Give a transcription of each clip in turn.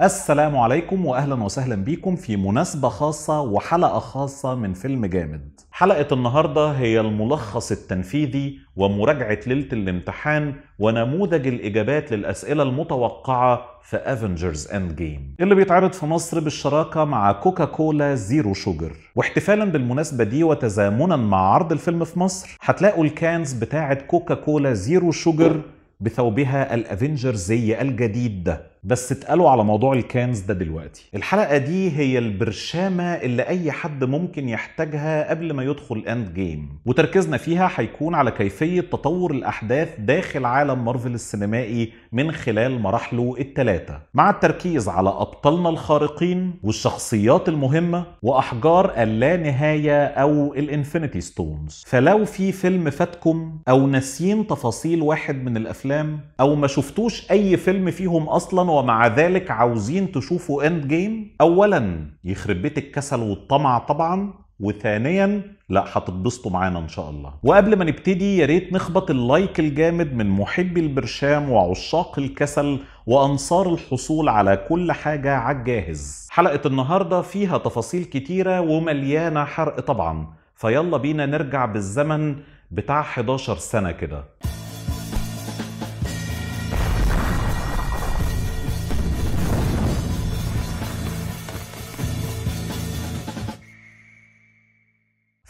السلام عليكم واهلا وسهلا بيكم في مناسبة خاصة وحلقة خاصة من فيلم جامد. حلقة النهاردة هي الملخص التنفيذي ومراجعة ليلة الامتحان ونموذج الإجابات للأسئلة المتوقعة في افنجرز اند جيم اللي بيتعرض في مصر بالشراكه مع كوكا كولا زيرو شوجر واحتفالا بالمناسبه دي وتزامنا مع عرض الفيلم في مصر هتلاقوا الكانز بتاعه كوكا كولا زيرو شوجر بثوبها الافنجرزي الجديد ده بس اتقالوا على موضوع الكنز ده دلوقتي الحلقه دي هي البرشامه اللي اي حد ممكن يحتاجها قبل ما يدخل اند جيم وتركيزنا فيها هيكون على كيفيه تطور الاحداث داخل عالم مارفل السينمائي من خلال مراحله الثلاثه مع التركيز على ابطالنا الخارقين والشخصيات المهمه واحجار اللانهايه او الانفينيتي ستونز فلو في فيلم فاتكم او ناسيين تفاصيل واحد من الافلام او ما شفتوش اي فيلم فيهم اصلا ومع ذلك عاوزين تشوفوا اند جيم اولا يخرب بيت الكسل والطمع طبعا وثانيا لا هتتبسطوا معانا ان شاء الله وقبل ما نبتدي يا ريت نخبط اللايك الجامد من محبي البرشام وعشاق الكسل وانصار الحصول على كل حاجه الجاهز حلقه النهارده فيها تفاصيل كتيره ومليانه حرق طبعا فيلا بينا نرجع بالزمن بتاع 11 سنه كده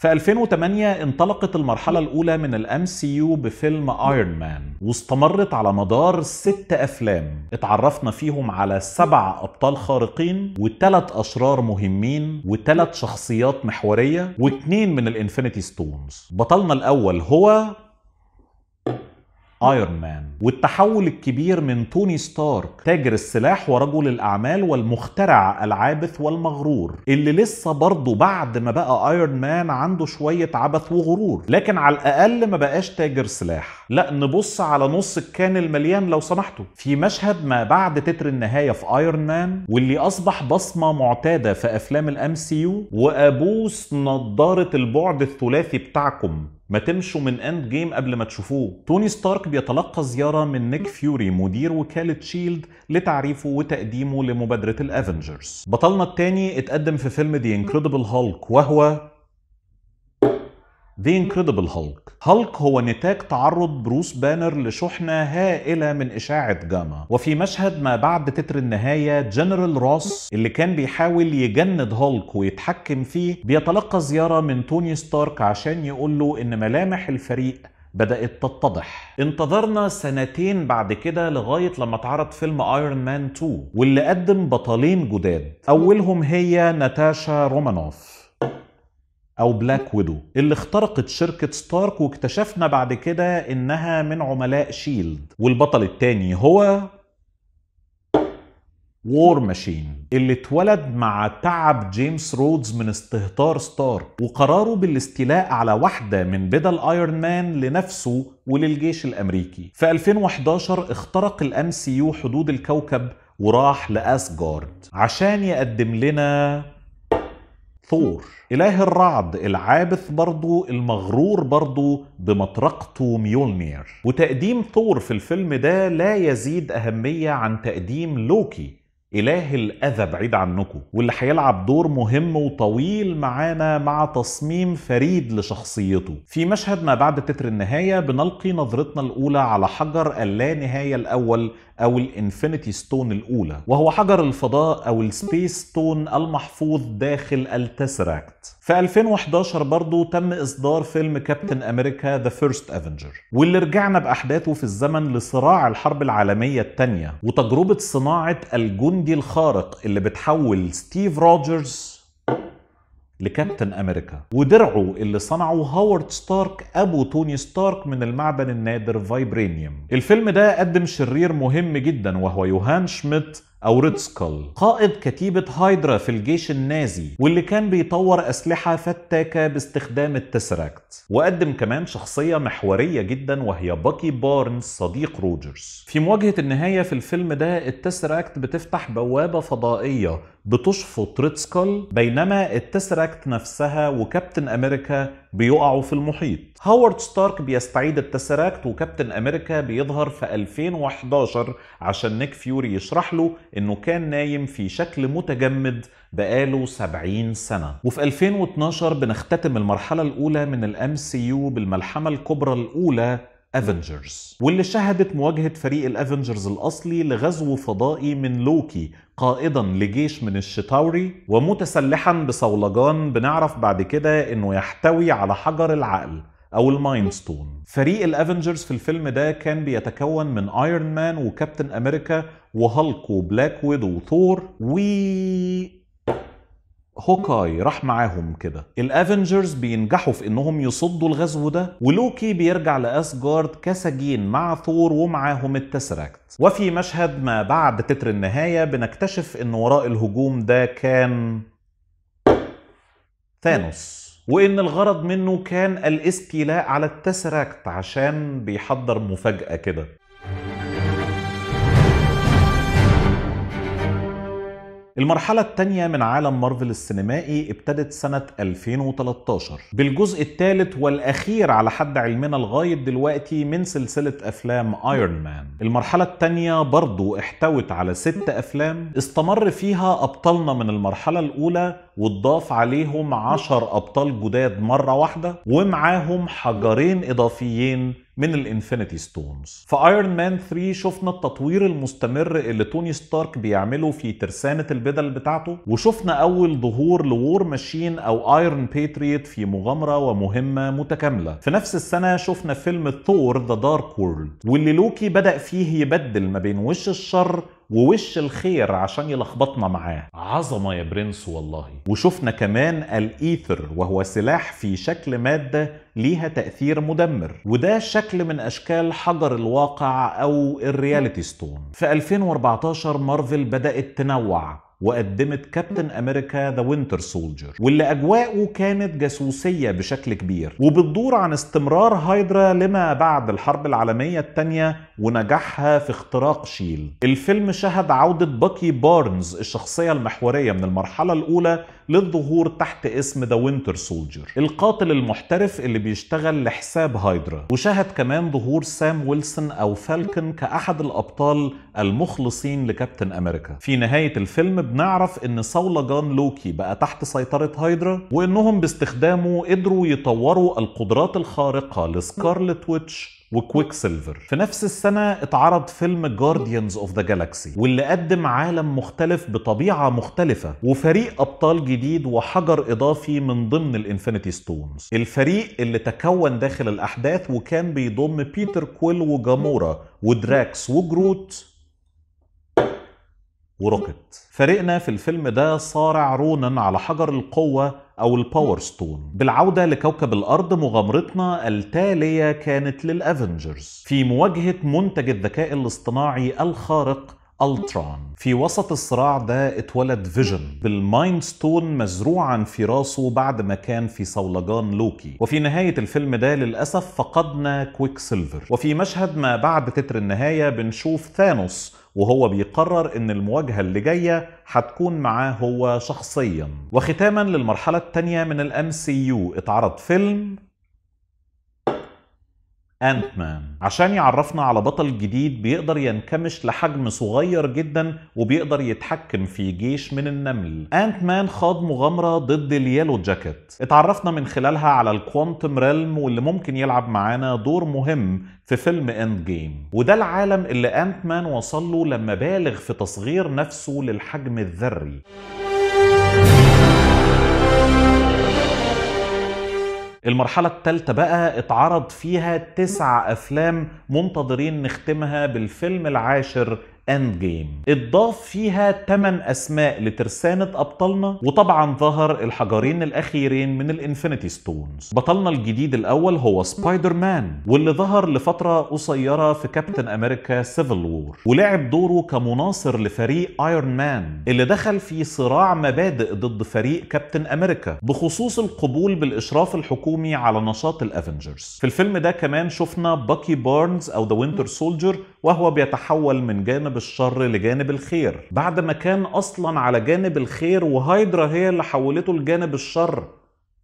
في 2008 انطلقت المرحلة الأولى من الـ MCU بفيلم ايرون مان واستمرت على مدار ست أفلام اتعرفنا فيهم على سبع أبطال خارقين وثلاث أشرار مهمين وثلاث شخصيات محورية واثنين من الانفينيتي ستونز بطلنا الأول هو ايرون مان والتحول الكبير من توني ستارك تاجر السلاح ورجل الاعمال والمخترع العابث والمغرور اللي لسه برضه بعد ما بقى ايرون مان عنده شويه عبث وغرور لكن على الاقل ما بقاش تاجر سلاح لا نبص على نص الكان المليان لو سمحتوا في مشهد ما بعد تتر النهايه في ايرون مان واللي اصبح بصمه معتاده في افلام الام سي يو وابوس نضاره البعد الثلاثي بتاعكم ما تمشوا من اند جيم قبل ما تشوفوه توني ستارك بيتلقى زياره من نيك فيوري مدير وكاله شيلد لتعريفه وتقديمه لمبادره الافنجرز بطلنا التاني اتقدم في فيلم ذا انكريدبل هالك وهو ذا انكريدبل هالك هالك هو نتاج تعرض بروس بانر لشحنة هائلة من إشاعة جاما وفي مشهد ما بعد تتر النهاية جنرال روس اللي كان بيحاول يجند هالك ويتحكم فيه بيتلقى زيارة من توني ستارك عشان يقول له إن ملامح الفريق بدأت تتضح انتظرنا سنتين بعد كده لغاية لما اتعرض فيلم ايرون مان 2 واللي قدم بطلين جداد أولهم هي ناتاشا رومانوف او بلاك ويدو اللي اخترقت شركه ستارك واكتشفنا بعد كده انها من عملاء شيلد والبطل التاني هو وور ماشين اللي اتولد مع تعب جيمس رودز من استهتار ستارك وقراره بالاستيلاء على واحدة من بدل ايرون مان لنفسه وللجيش الامريكي في 2011 اخترق الام سي يو حدود الكوكب وراح لاسجارد عشان يقدم لنا ثور إله الرعد العابث برضو المغرور برضو بمطرقته ميولنير وتقديم ثور في الفيلم ده لا يزيد أهمية عن تقديم لوكي إله الأذى بعيد عنكم واللي هيلعب دور مهم وطويل معانا مع تصميم فريد لشخصيته في مشهد ما بعد تتر النهاية بنلقي نظرتنا الأولى على حجر اللا نهاية الأول او الانفينيتي ستون الاولى وهو حجر الفضاء او السبيس ستون المحفوظ داخل التسراكت في 2011 برضه تم اصدار فيلم كابتن امريكا ذا فيرست افنجر واللي رجعنا باحداثه في الزمن لصراع الحرب العالميه الثانيه وتجربه صناعه الجندي الخارق اللي بتحول ستيف روجرز لكابتن امريكا ودرعه اللي صنعه هاورد ستارك ابو توني ستارك من المعدن النادر فايبرينيوم الفيلم ده قدم شرير مهم جدا وهو يوهان شميت أو ريتسكال قائد كتيبة هايدرا في الجيش النازي واللي كان بيطور أسلحة فتاكة باستخدام التسراكت وقدم كمان شخصية محورية جدا وهي باكي بارنز صديق روجرز في مواجهة النهاية في الفيلم ده التسراكت بتفتح بوابة فضائية بتشفط ريتسكال بينما التسراكت نفسها وكابتن امريكا بيقعوا في المحيط هوارد ستارك بيستعيد التسراكت وكابتن امريكا بيظهر في 2011 عشان نيك فيوري يشرح له انه كان نايم في شكل متجمد بقاله 70 سنه وفي 2012 بنختتم المرحله الاولى من الام سي يو بالملحمه الكبرى الاولى افنجرز واللي شهدت مواجهة فريق الافنجرز الاصلي لغزو فضائي من لوكي قائدا لجيش من الشتاوري ومتسلحا بصولجان بنعرف بعد كده انه يحتوي على حجر العقل او المايند ستون فريق الافنجرز في الفيلم ده كان بيتكون من ايرون مان وكابتن امريكا وهالك وبلاك ويدو وثور و هوكاي راح معاهم كده الافنجرز بينجحوا في انهم يصدوا الغزو ده ولوكي بيرجع لاسجارد كسجين مع ثور ومعاهم التسراكت وفي مشهد ما بعد تتر النهايه بنكتشف ان وراء الهجوم ده كان ثانوس وان الغرض منه كان الاستيلاء على التسراكت عشان بيحضر مفاجاه كده المرحلة الثانية من عالم مارفل السينمائي ابتدت سنة 2013 بالجزء الثالث والأخير على حد علمنا لغاية دلوقتي من سلسلة أفلام ايرون مان المرحلة الثانية برضو احتوت على ست أفلام استمر فيها أبطالنا من المرحلة الأولى واتضاف عليهم عشر أبطال جداد مرة واحدة ومعاهم حجرين إضافيين من الانفينيتي ستونز في ايرون مان 3 شفنا التطوير المستمر اللي توني ستارك بيعمله في ترسانة البدل بتاعته وشفنا اول ظهور لوور ماشين او ايرون باتريوت في مغامرة ومهمة متكاملة في نفس السنة شفنا فيلم ثور ذا دارك وورلد واللي لوكي بدأ فيه يبدل ما بين وش الشر ووش الخير عشان يلخبطنا معاه عظمه يا برنس والله وشفنا كمان الايثر وهو سلاح في شكل ماده ليها تاثير مدمر وده شكل من اشكال حجر الواقع او الرياليتي ستون في 2014 مارفل بدات تنوع وقدمت كابتن امريكا ذا وينتر سولجر واللي اجواءه كانت جاسوسيه بشكل كبير وبتدور عن استمرار هايدرا لما بعد الحرب العالميه الثانيه ونجاحها في اختراق شيل الفيلم شهد عوده باكي بارنز الشخصيه المحوريه من المرحله الاولى للظهور تحت اسم ذا وينتر سولجر القاتل المحترف اللي بيشتغل لحساب هايدرا وشهد كمان ظهور سام ويلسون او فالكن كاحد الابطال المخلصين لكابتن امريكا في نهايه الفيلم بنعرف ان صولجان لوكي بقى تحت سيطرة هايدرا وانهم باستخدامه قدروا يطوروا القدرات الخارقة لسكارلت ويتش وكويك سيلفر في نفس السنة اتعرض فيلم جارديانز اوف ذا جالاكسي واللي قدم عالم مختلف بطبيعة مختلفة وفريق أبطال جديد وحجر إضافي من ضمن الانفينيتي ستونز الفريق اللي تكون داخل الأحداث وكان بيضم بيتر كويل وجامورا ودراكس وجروت وروكت فريقنا في الفيلم ده صارع رونان على حجر القوة أو الباور ستون بالعودة لكوكب الأرض مغامرتنا التالية كانت للأفنجرز في مواجهة منتج الذكاء الاصطناعي الخارق التران في وسط الصراع ده اتولد فيجن بالمايند ستون مزروعا في راسه بعد ما كان في صولجان لوكي وفي نهاية الفيلم ده للأسف فقدنا كويك سيلفر وفي مشهد ما بعد تتر النهاية بنشوف ثانوس وهو بيقرر ان المواجهة اللي جاية هتكون معاه هو شخصيا وختاما للمرحلة الثانية من الام سي يو اتعرض فيلم انت مان عشان يعرفنا على بطل جديد بيقدر ينكمش لحجم صغير جدا وبيقدر يتحكم في جيش من النمل انت مان خاض مغامره ضد اليلو جاكيت اتعرفنا من خلالها على الكوانتم ريلم واللي ممكن يلعب معانا دور مهم في فيلم اند جيم وده العالم اللي انت مان وصل له لما بالغ في تصغير نفسه للحجم الذري المرحلة الثالثة بقى اتعرض فيها تسع أفلام منتظرين نختمها بالفيلم العاشر اند جيم اتضاف فيها 8 اسماء لترسانة ابطالنا وطبعا ظهر الحجرين الاخيرين من الانفينيتي ستونز بطلنا الجديد الاول هو سبايدر مان واللي ظهر لفترة قصيرة في كابتن امريكا سيفل وور ولعب دوره كمناصر لفريق ايرون مان اللي دخل في صراع مبادئ ضد فريق كابتن امريكا بخصوص القبول بالاشراف الحكومي على نشاط الافنجرز في الفيلم ده كمان شفنا باكي بارنز او ذا وينتر سولجر وهو بيتحول من جانب جانب الشر لجانب الخير بعد ما كان اصلا على جانب الخير وهايدرا هي اللي حولته لجانب الشر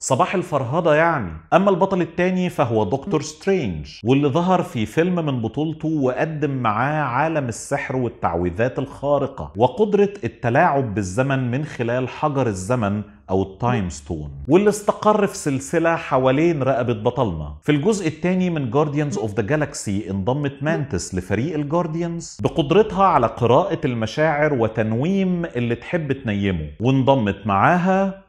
صباح الفرهدة يعني أما البطل الثاني فهو دكتور سترينج واللي ظهر في فيلم من بطولته وقدم معاه عالم السحر والتعويذات الخارقة وقدرة التلاعب بالزمن من خلال حجر الزمن أو التايم ستون واللي استقر في سلسلة حوالين رقبة بطلنا في الجزء الثاني من جارديانز اوف ذا جالاكسي انضمت مانتس لفريق الجارديانز بقدرتها على قراءة المشاعر وتنويم اللي تحب تنيمه وانضمت معاها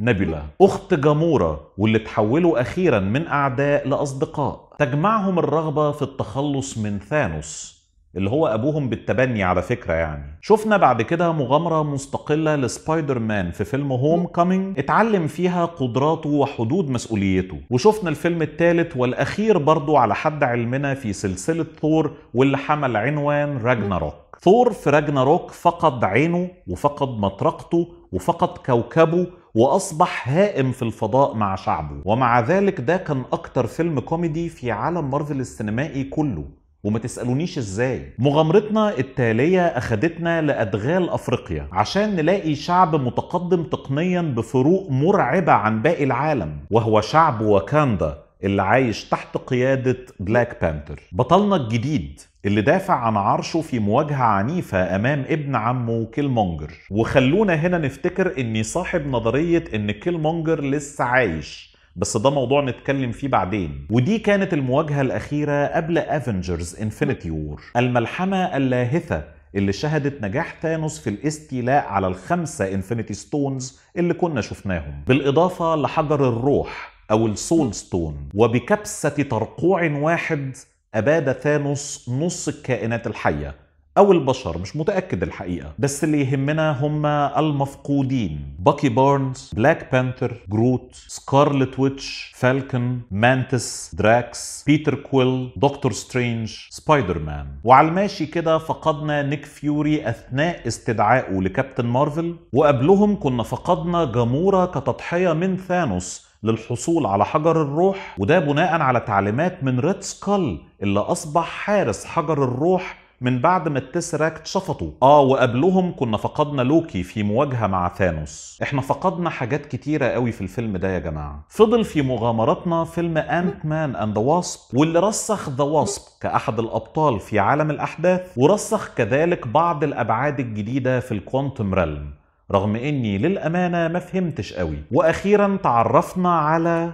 نبلة أخت جامورة واللي تحولوا أخيرا من أعداء لأصدقاء تجمعهم الرغبة في التخلص من ثانوس اللي هو أبوهم بالتبني على فكرة يعني شفنا بعد كده مغامرة مستقلة لسبايدر مان في فيلم هوم كومينج اتعلم فيها قدراته وحدود مسؤوليته وشفنا الفيلم الثالث والأخير برضو على حد علمنا في سلسلة ثور واللي حمل عنوان راجناروك ثور في راجناروك فقد عينه وفقد مطرقته وفقد كوكبه واصبح هائم في الفضاء مع شعبه ومع ذلك ده كان اكتر فيلم كوميدي في عالم مارفل السينمائي كله وما تسألونيش ازاي مغامرتنا التالية اخدتنا لأدغال افريقيا عشان نلاقي شعب متقدم تقنيا بفروق مرعبة عن باقي العالم وهو شعب واكاندا اللي عايش تحت قيادة بلاك بانتر بطلنا الجديد اللي دافع عن عرشه في مواجهة عنيفة أمام ابن عمه كيلمونجر وخلونا هنا نفتكر أني صاحب نظرية أن كيلمونجر لسه عايش بس ده موضوع نتكلم فيه بعدين ودي كانت المواجهة الأخيرة قبل افنجرز انفينيتي وور الملحمة اللاهثة اللي شهدت نجاح تانوس في الاستيلاء على الخمسة انفينيتي ستونز اللي كنا شفناهم بالإضافة لحجر الروح أو السول ستون وبكبسة ترقوع واحد أباد ثانوس نص الكائنات الحية أو البشر مش متأكد الحقيقة بس اللي يهمنا هم المفقودين باكي بارنز بلاك بانثر جروت سكارلت ويتش فالكن مانتس دراكس بيتر كويل دكتور سترينج سبايدر مان وعلى الماشي كده فقدنا نيك فيوري أثناء استدعائه لكابتن مارفل وقبلهم كنا فقدنا جامورا كتضحية من ثانوس للحصول على حجر الروح وده بناء على تعليمات من ريد سكال اللي أصبح حارس حجر الروح من بعد ما التسراكت شفطوا اه وقبلهم كنا فقدنا لوكي في مواجهه مع ثانوس احنا فقدنا حاجات كتيره قوي في الفيلم ده يا جماعه فضل في مغامراتنا فيلم انت مان اند ذا واسب واللي رسخ ذا واسب كاحد الابطال في عالم الاحداث ورسخ كذلك بعض الابعاد الجديده في الكوانتم ريلم رغم اني للامانه ما فهمتش قوي واخيرا تعرفنا على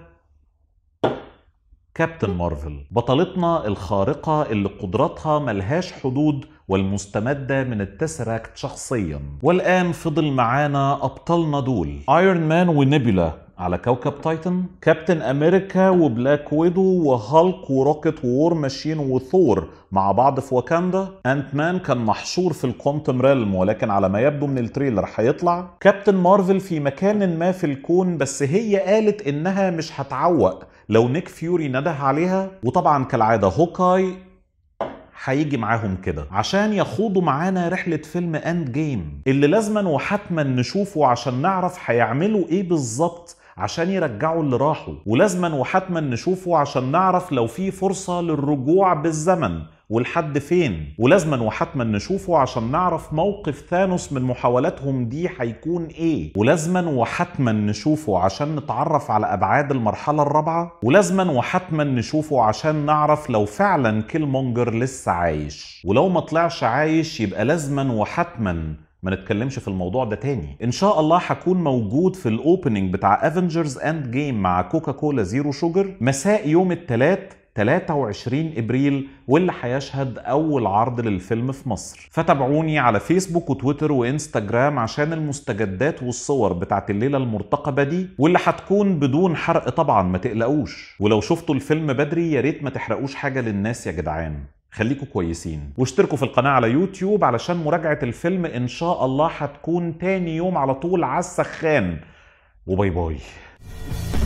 كابتن مارفل بطلتنا الخارقة اللي قدراتها ملهاش حدود والمستمدة من التسراكت شخصيا والآن فضل معانا أبطالنا دول ايرون مان ونيبولا على كوكب تايتن كابتن امريكا وبلاك ويدو وهالك وروكت وور ماشين وثور مع بعض في واكاندا انت مان كان محشور في الكوانتم ريلم ولكن على ما يبدو من التريلر هيطلع كابتن مارفل في مكان ما في الكون بس هي قالت انها مش هتعوق لو نيك فيوري نده عليها وطبعا كالعاده هوكاي هيجي معاهم كده عشان يخوضوا معانا رحلة فيلم اند جيم اللي لازما وحتما نشوفه عشان نعرف هيعملوا ايه بالظبط عشان يرجعوا اللي راحوا ولازما وحتما نشوفه عشان نعرف لو في فرصة للرجوع بالزمن ولحد فين ولازما وحتما نشوفه عشان نعرف موقف ثانوس من محاولاتهم دي هيكون ايه ولازما وحتما نشوفه عشان نتعرف على ابعاد المرحله الرابعه ولازما وحتما نشوفه عشان نعرف لو فعلا كيلمونجر لسه عايش ولو ما طلعش عايش يبقى لازما وحتما ما نتكلمش في الموضوع ده تاني ان شاء الله هكون موجود في الاوبننج بتاع افنجرز اند جيم مع كوكا كولا زيرو شوجر مساء يوم الثلاث 23 ابريل واللي هيشهد اول عرض للفيلم في مصر فتابعوني على فيسبوك وتويتر وانستجرام عشان المستجدات والصور بتاعت الليله المرتقبه دي واللي هتكون بدون حرق طبعا ما تقلقوش ولو شفتوا الفيلم بدري يا ريت ما تحرقوش حاجه للناس يا جدعان خليكوا كويسين واشتركوا في القناة على يوتيوب علشان مراجعة الفيلم إن شاء الله هتكون تاني يوم على طول على السخان وباي باي